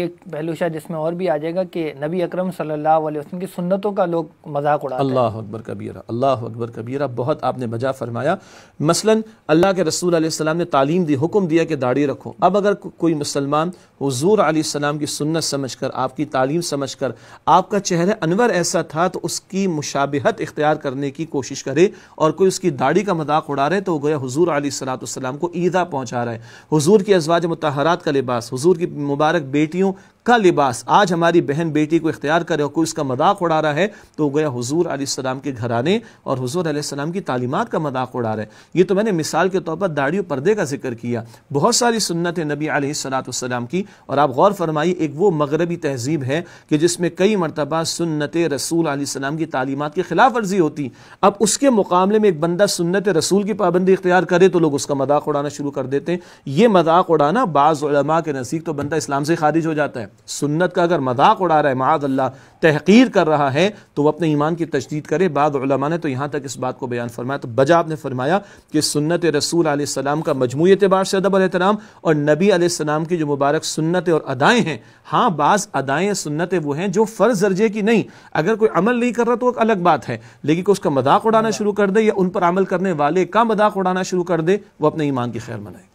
एक पहलू शायद इसमें और भी आ जाएगा कि नबी अकरम सल्लल्लाहु अलैहि वसल्लम की सुन्नतों का लोग मजाक उड़ाते अल्लाह अकबर कबीरा अल्लाह अकबर कबीरा बहुत आपने बजा फरमाया मसलन अल्लाह के रसूल आसमाम ने तालीम दी हुक्म दिया कि दाढ़ी रखो अब अगर कोई मुसलमान हजूर आसमाम की सुन्नत समझ कर आपकी तालीम समझ कर आपका चेहरा अनवर ऐसा था तो उसकी मुशाबहत इख्तियार करने की कोशिश करे और कोई उसकी दाढ़ी का मजाक उड़ा रहे तो गया हजूर आसलाम को ईदा पहुँचा रहा है हजूर की अजवाज मतहरात का लिबास हजूर की मुबारक बेटी caminho का लिबास आज हमारी बहन बेटी को इख्तियार करे और कोई उसका मजाक उड़ा रहा है तो गया हजूर आसमाम के घराने और हजूर आसमाम की तालीमत का मजाक उड़ा रहा है ये तो मैंने मिसाल के तौर पर दाढ़ी पर्दे का जिक्र किया बहुत सारी सुन्नत है नबी आसलाम की और आप गौर फरमाइए एक वो मगरबी तहजीब है कि जिसमें कई मरतबा सुन्नत रसूल आसमाम की तालीमत की खिलाफ वर्जी होती अब उसके मुकाबले में एक बंदा सुन्नत रसूल की पाबंदी इख्तियार करे तो लोग उसका मजाक उड़ाना शुरू कर देते हैं ये मजाक उड़ाना बाज़ के नज़दीक तो बंदा इस्लाम से खारिज हो जाता है सुन्नत का अगर मजाक उड़ा रहा है अल्लाह तहकीर कर रहा है तो वह अपने ईमान की तजदीद करे बाद ने तो यहाँ तक इस बात को बयान फरमाया तो बजा आपने फरमाया कि सुन्नत रसूल आसमाम का मजमू एतबार से अदब अहतराम और नबी आसमाम की जो मुबारक सुन्नत और अदाएँ हैं हाँ बाज़ अदाएँ सुन्नतें वो हैं जो फ़र्ज दर्जे की नहीं अगर कोई अमल नहीं कर रहा तो एक अलग बात है लेकिन उसका मजाक उड़ाना शुरू कर दे या उन पर अमल करने वाले का मजाक उड़ाना शुरू कर दे वो अपने ईमान की खैर मनाए